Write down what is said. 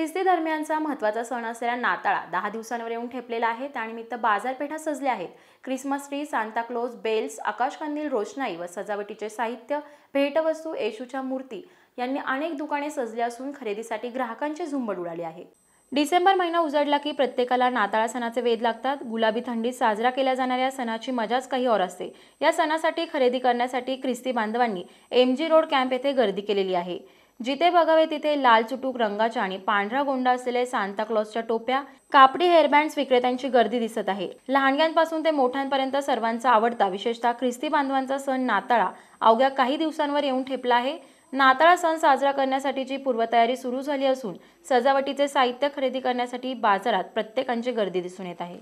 ख्रिस्ती धर्मियांचा महत्त्वाचा सण असलेला नाताळा दहा दिवसांवर येऊन ठेपलेला आहे त्यानिमित्त बाजारपेठा सजल्या आहेत क्रिसमस ट्री सांताक्लोज बेल्स आकाशकंदील रोषणाई व सजावटीचे साहित्य भेटवस्तू येशूच्या मूर्ती यांनी अनेक दुकाने सजली असून खरेदीसाठी ग्राहकांची झुंबड उडाली आहे डिसेंबर महिना उजाडला की प्रत्येकाला नाताळा सणाचे वेध लागतात गुलाबी थंडीत साजरा केल्या जाणाऱ्या सणाची मजाच काही और असते या सणासाठी खरेदी करण्यासाठी ख्रिस्ती बांधवांनी एम जी रोड कॅम्प येथे गर्दी केलेली आहे जिथे बघावे तिथे लाल चुटूक रंगाच्या आणि पांढरा गोंडा असलेले सांताक्लॉजच्या टोप्या कापडी हेअरबँड्स विक्रेत्यांची गर्दी दिसत आहे लहानग्यांपासून ते मोठ्यांपर्यंत सर्वांचा आवडता विशेषतः ख्रिस्ती बांधवांचा सण नाताळा अवघ्या काही दिवसांवर येऊन ठेपला आहे नाताळा सण साजरा करण्यासाठीची पूर्वतयारी सुरू झाली असून सजावटीचे साहित्य खरेदी करण्यासाठी बाजारात प्रत्येकांची गर्दी दिसून येत आहे